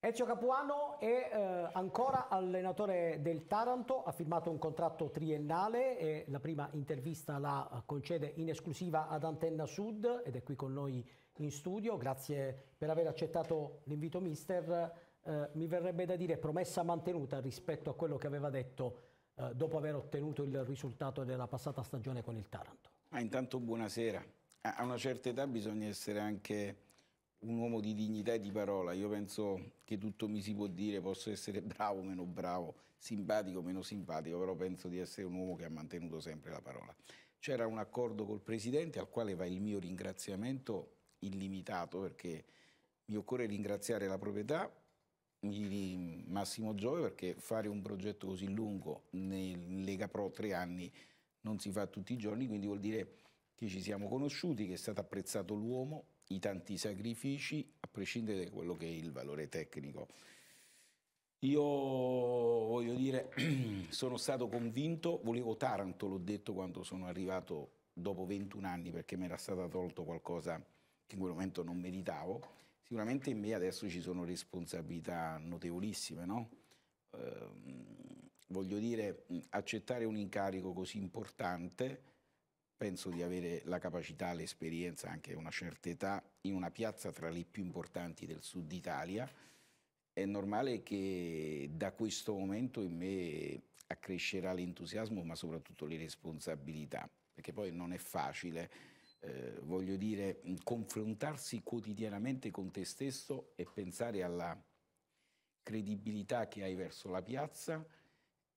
Ezio Capuano è eh, ancora allenatore del Taranto, ha firmato un contratto triennale e la prima intervista la concede in esclusiva ad Antenna Sud ed è qui con noi in studio. Grazie per aver accettato l'invito mister. Eh, mi verrebbe da dire promessa mantenuta rispetto a quello che aveva detto eh, dopo aver ottenuto il risultato della passata stagione con il Taranto. Ah, intanto buonasera. A una certa età bisogna essere anche un uomo di dignità e di parola, io penso che tutto mi si può dire, posso essere bravo, meno bravo, simpatico, meno simpatico, però penso di essere un uomo che ha mantenuto sempre la parola. C'era un accordo col Presidente al quale va il mio ringraziamento illimitato perché mi occorre ringraziare la proprietà di Massimo Giove perché fare un progetto così lungo nel Lega Pro tre anni non si fa tutti i giorni, quindi vuol dire che ci siamo conosciuti, che è stato apprezzato l'uomo, i tanti sacrifici, a prescindere da quello che è il valore tecnico. Io voglio dire, sono stato convinto, volevo Taranto, l'ho detto quando sono arrivato dopo 21 anni perché mi era stato tolto qualcosa che in quel momento non meritavo. Sicuramente in me adesso ci sono responsabilità notevolissime, no? Eh, voglio dire, accettare un incarico così importante penso di avere la capacità, l'esperienza, anche una certa età, in una piazza tra le più importanti del sud Italia. È normale che da questo momento in me accrescerà l'entusiasmo, ma soprattutto le responsabilità, perché poi non è facile, eh, voglio dire, confrontarsi quotidianamente con te stesso e pensare alla credibilità che hai verso la piazza,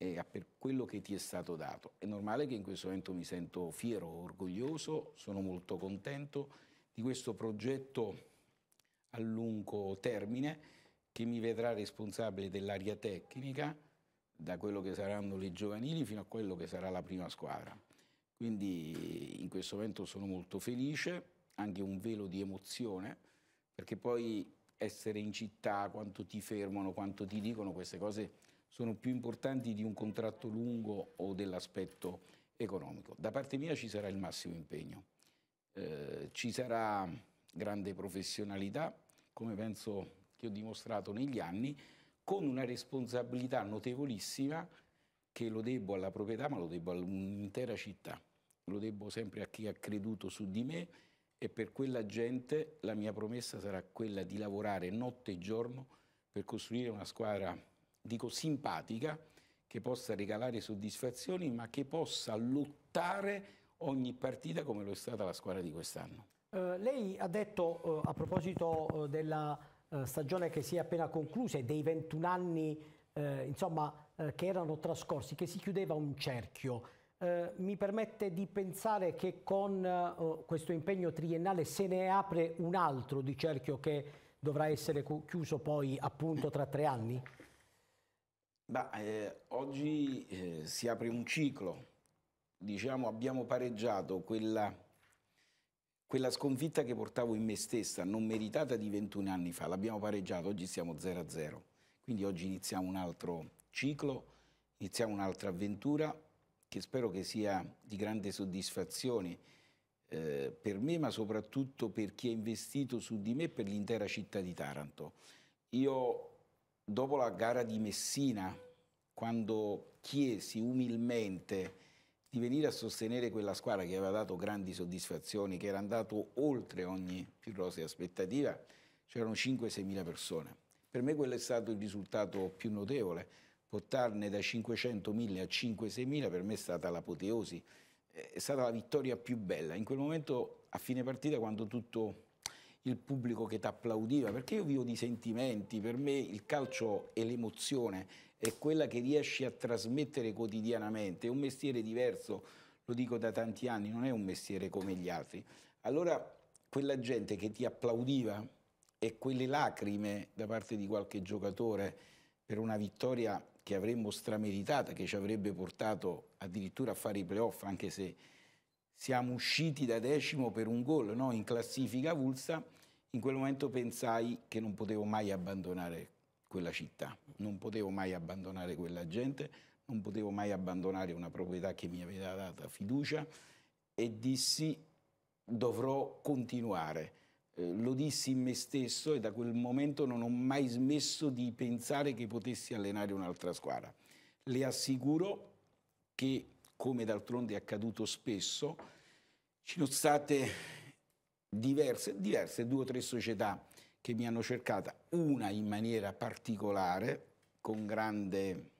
eh, per quello che ti è stato dato. È normale che in questo momento mi sento fiero, orgoglioso, sono molto contento di questo progetto a lungo termine che mi vedrà responsabile dell'area tecnica, da quello che saranno le giovanili fino a quello che sarà la prima squadra. Quindi in questo momento sono molto felice, anche un velo di emozione, perché poi essere in città, quanto ti fermano, quanto ti dicono, queste cose sono più importanti di un contratto lungo o dell'aspetto economico. Da parte mia ci sarà il massimo impegno, eh, ci sarà grande professionalità, come penso che ho dimostrato negli anni, con una responsabilità notevolissima che lo debbo alla proprietà, ma lo debbo all'intera città, lo debbo sempre a chi ha creduto su di me e per quella gente la mia promessa sarà quella di lavorare notte e giorno per costruire una squadra dico simpatica, che possa regalare soddisfazioni, ma che possa lottare ogni partita come lo è stata la squadra di quest'anno. Eh, lei ha detto eh, a proposito eh, della eh, stagione che si è appena conclusa e dei 21 anni eh, insomma, eh, che erano trascorsi, che si chiudeva un cerchio. mi permette di pensare che con questo impegno triennale se ne apre un altro di cerchio che dovrà essere chiuso poi appunto tra tre anni? Beh, eh, oggi eh, si apre un ciclo, diciamo abbiamo pareggiato quella, quella, sconfitta che portavo in me stessa, non meritata di 21 anni fa, l'abbiamo pareggiato, oggi siamo 0-0, quindi oggi iniziamo un altro ciclo, iniziamo un'altra avventura che spero che sia di grande soddisfazione eh, per me ma soprattutto per chi ha investito su di me e per l'intera città di Taranto. Io dopo la gara di Messina, quando chiesi umilmente di venire a sostenere quella squadra che aveva dato grandi soddisfazioni, che era andato oltre ogni più rosea aspettativa, c'erano 5-6 mila persone. Per me quello è stato il risultato più notevole, portarne da 500.000 a 5-6 mila per me è stata l'apoteosi, è stata la vittoria più bella. In quel momento, a fine partita, quando tutto il pubblico che ti applaudiva, perché io vivo di sentimenti, per me il calcio è l'emozione, è quella che riesci a trasmettere quotidianamente, è un mestiere diverso, lo dico da tanti anni, non è un mestiere come gli altri. Allora quella gente che ti applaudiva e quelle lacrime da parte di qualche giocatore per una vittoria che avremmo strameritata, che ci avrebbe portato addirittura a fare i playoff, anche se siamo usciti da decimo per un gol no? in classifica vulsa, in quel momento pensai che non potevo mai abbandonare quella città, non potevo mai abbandonare quella gente, non potevo mai abbandonare una proprietà che mi aveva data fiducia e dissi dovrò continuare. Eh, lo dissi in me stesso e da quel momento non ho mai smesso di pensare che potessi allenare un'altra squadra. Le assicuro che come d'altronde è accaduto spesso, ci sono state diverse, diverse due o tre società che mi hanno cercata, una in maniera particolare, con grande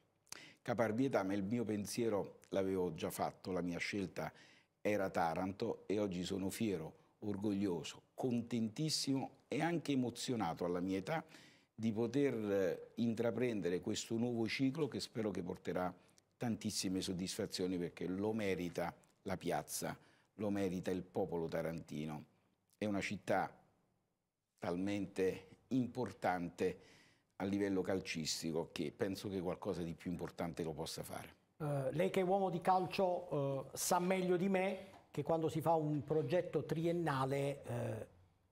caparbietà, ma il mio pensiero l'avevo già fatto, la mia scelta era Taranto e oggi sono fiero, orgoglioso, contentissimo e anche emozionato alla mia età di poter eh, intraprendere questo nuovo ciclo che spero che porterà tantissime soddisfazioni perché lo merita la piazza, lo merita il popolo tarantino. È una città talmente importante a livello calcistico che penso che qualcosa di più importante lo possa fare. Uh, lei che è uomo di calcio uh, sa meglio di me che quando si fa un progetto triennale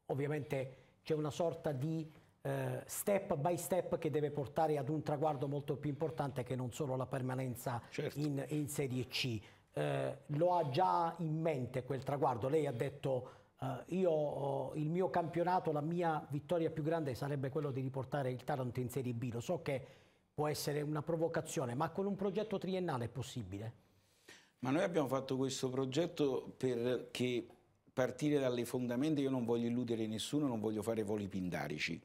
uh, ovviamente c'è una sorta di eh, step by step che deve portare ad un traguardo molto più importante che non solo la permanenza certo. in, in, Serie C. Eh, lo ha già in mente quel traguardo? Lei ha detto Uh, io, uh, il mio campionato, la mia vittoria più grande sarebbe quello di riportare il Taranto in Serie B. Lo so che può essere una provocazione, ma con un progetto triennale è possibile? Ma noi abbiamo fatto questo progetto perché partire dalle fondamenta io non voglio illudere nessuno, non voglio fare voli pindarici.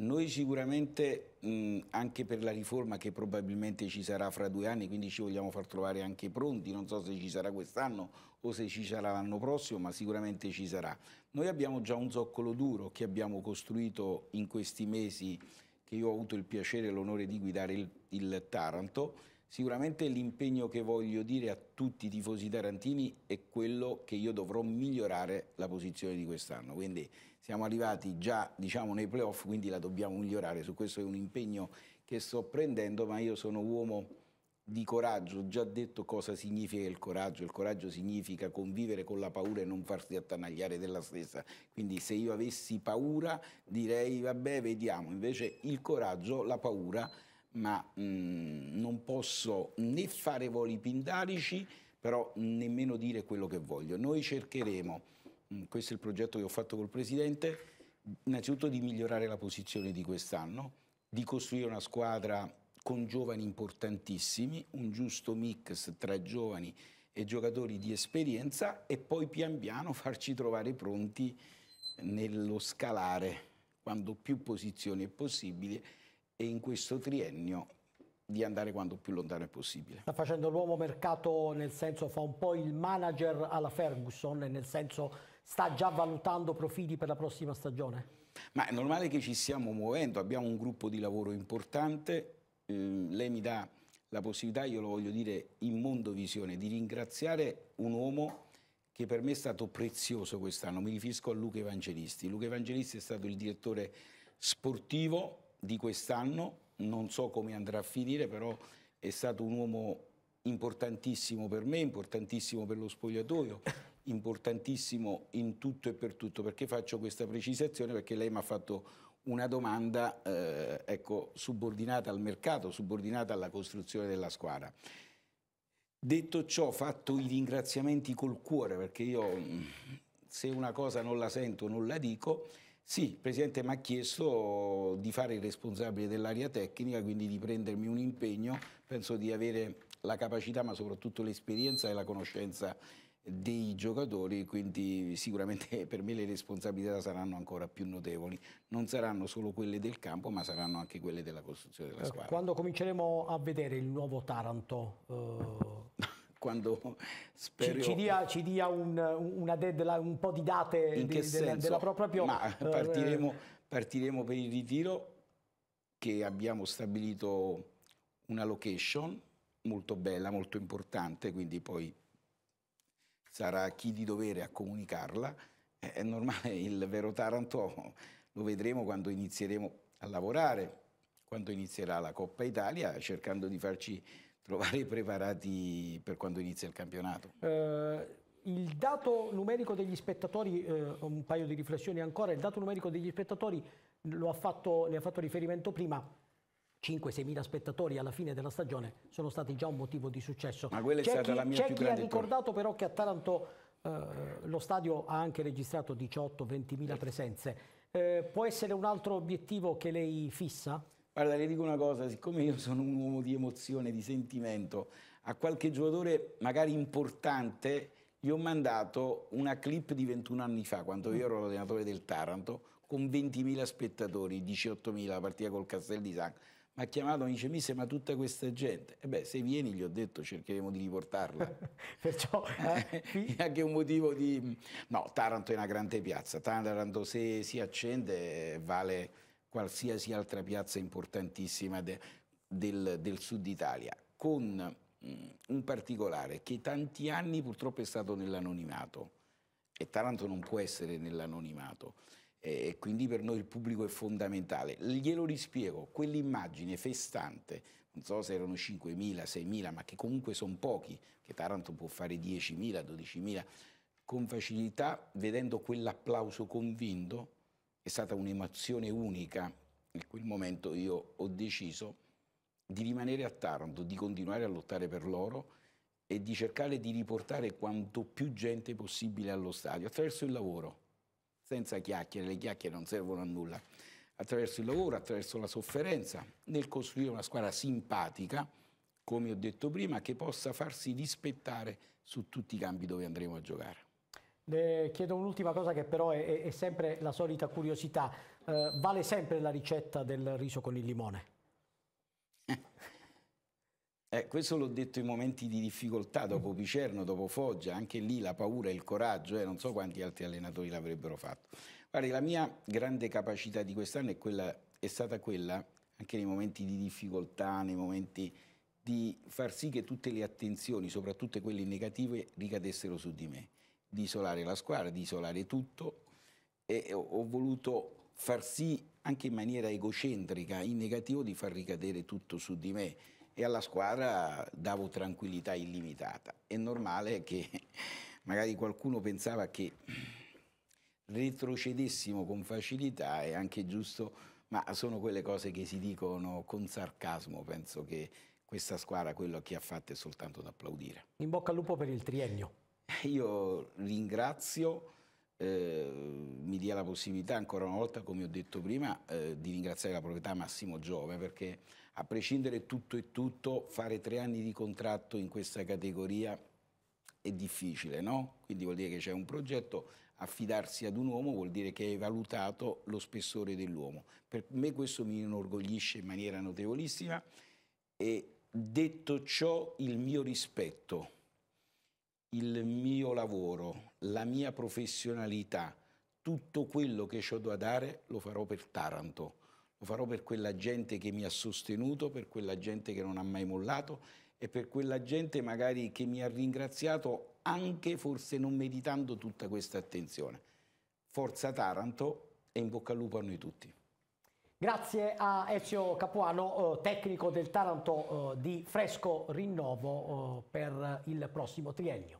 Noi sicuramente, mh, anche per la riforma che probabilmente ci sarà fra due anni, quindi ci vogliamo far trovare anche pronti, non so se ci sarà quest'anno o se ci sarà l'anno prossimo, ma sicuramente ci sarà. Noi abbiamo già un zoccolo duro che abbiamo costruito in questi mesi, che io ho avuto il piacere e l'onore di guidare il, il Taranto. Sicuramente l'impegno che voglio dire a tutti i tifosi tarantini è quello che io dovrò migliorare la posizione di quest'anno. Quindi siamo arrivati già diciamo, nei playoff, quindi la dobbiamo migliorare. Su questo è un impegno che sto prendendo, ma io sono uomo di coraggio, ho già detto cosa significa il coraggio, il coraggio significa convivere con la paura e non farsi attanagliare della stessa, quindi se io avessi paura direi vabbè vediamo, invece il coraggio, la paura, ma mh, mm, non posso né fare voli pindarici, però nemmeno dire quello che voglio. Noi cercheremo Mm, questo è il progetto che ho fatto col Presidente, innanzitutto di migliorare la posizione di quest'anno, di costruire una squadra con giovani importantissimi, un giusto mix tra giovani e giocatori di esperienza e poi pian piano farci trovare pronti nello scalare quando più posizioni è possibile e in questo triennio di andare quanto più lontano è possibile. Sta facendo l'uomo mercato nel senso fa un po' il manager alla Ferguson, nel senso sta già valutando profili per la prossima stagione? Ma è normale che ci stiamo muovendo, abbiamo un gruppo di lavoro importante, eh, lei mi dà la possibilità, io lo voglio dire in mondovisione, di ringraziare un uomo che per me è stato prezioso quest'anno, mi riferisco a Luca Evangelisti. Luca Evangelisti è stato il direttore sportivo di quest'anno, non so come andrà a finire, però è stato un uomo importantissimo per me, importantissimo per lo spogliatoio, importantissimo in tutto e per tutto. Perché faccio questa precisazione? Perché lei mi ha fatto una domanda eh, ecco, subordinata al mercato, subordinata alla costruzione della squadra. Detto ciò, fatto i ringraziamenti col cuore, perché io mm, se una cosa non la sento non la dico, sì, il Presidente mi ha chiesto di fare il responsabile dell'area tecnica, quindi di prendermi un impegno, penso di avere la capacità ma soprattutto l'esperienza e la conoscenza dei giocatori, quindi sicuramente per me le responsabilità saranno ancora più notevoli, non saranno solo quelle del campo ma saranno anche quelle della costruzione della squadra. Quando cominceremo a vedere il nuovo Taranto? Eh... Quando spero... Ci, ci dia, ci dia un, una deadline, un po' di date di, della, della, propria Ma eh, partiremo, eh, partiremo per il ritiro che abbiamo stabilito una location molto bella, molto importante, quindi poi sarà chi di dovere a comunicarla. È normale, il vero Taranto lo vedremo quando inizieremo a lavorare, quando inizierà la Coppa Italia, cercando di farci trovare preparati per quando inizia il campionato. Eh, il dato numerico degli spettatori, eh, un paio di riflessioni ancora, il dato numerico degli spettatori ha fatto, ne ha fatto riferimento prima, 5-6 mila spettatori alla fine della stagione sono stati già un motivo di successo. Ma quella è c'è stata chi, la mia c'è più chi ha ricordato però che a Taranto eh, lo stadio ha anche registrato 18-20 mila presenze. Eh, può essere un altro obiettivo che lei fissa? Guarda, le dico una cosa, siccome io sono un uomo di emozione, di sentimento, a qualche giocatore magari importante gli ho mandato una clip di 21 anni fa, quando io ero l'allenatore del Taranto, con 20.000 spettatori, 18.000 la partita col Castel di San mi ha chiamato e mi dice mi sembra tutta questa gente e beh se vieni gli ho detto cercheremo di riportarla perciò eh, è anche un motivo di no Taranto è una grande piazza Taranto se si accende vale qualsiasi altra piazza importantissima de, del, del, sud Italia con mh, mm, un particolare che tanti anni purtroppo è stato nell'anonimato e Taranto non può essere nell'anonimato e quindi per noi il pubblico è fondamentale. Glielo rispiego, quell'immagine festante, non so se erano 5.000, 6.000, ma che comunque sono pochi, che Taranto può fare 10.000, 12.000, con facilità, vedendo quell'applauso convinto, è stata un'emozione unica. In quel momento io ho deciso di rimanere a Taranto, di continuare a lottare per loro e di cercare di riportare quanto più gente possibile allo stadio attraverso il lavoro senza chiacchiere, le chiacchiere non servono a nulla, attraverso il lavoro, attraverso la sofferenza, nel costruire una squadra simpatica, come ho detto prima, che possa farsi rispettare su tutti i campi dove andremo a giocare. Le chiedo un'ultima cosa che però è, è, sempre la solita curiosità. Eh, vale sempre la ricetta del riso con il limone? Eh, questo l'ho detto in momenti di difficoltà, dopo Picerno, dopo Foggia, anche lì la paura e il coraggio, eh, non so quanti altri allenatori l'avrebbero fatto. Guardi, la mia grande capacità di quest'anno è, è, stata quella, anche nei momenti di difficoltà, nei momenti di far sì che tutte le attenzioni, soprattutto quelle negative, ricadessero su di me, di isolare la squadra, di isolare tutto e ho, ho voluto far sì, anche in maniera egocentrica, in negativo, di far ricadere tutto su di me e alla squadra davo tranquillità illimitata. È normale che magari qualcuno pensava che retrocedessimo con facilità, è anche giusto, ma sono quelle cose che si dicono con sarcasmo, penso che questa squadra quello che ha fatto è soltanto da applaudire. In bocca al lupo per il triennio. Io ringrazio, eh, mi dia la possibilità ancora una volta, come ho detto prima, eh, di ringraziare la proprietà Massimo Giove perché a prescindere tutto e tutto, fare tre anni di contratto in questa categoria è difficile, no? Quindi vuol dire che c'è un progetto, affidarsi ad un uomo vuol dire che hai valutato lo spessore dell'uomo. Per me questo mi inorgoglisce in maniera notevolissima e detto ciò il mio rispetto, il mio lavoro, la mia professionalità, tutto quello che ho da dare lo farò per Taranto lo farò per quella gente che mi ha sostenuto, per quella gente che non ha mai mollato e per quella gente magari che mi ha ringraziato anche forse non meditando tutta questa attenzione. Forza Taranto e in bocca al lupo a noi tutti. Grazie a Ezio Capuano, eh, tecnico del Taranto eh, di fresco rinnovo eh, per il prossimo triennio.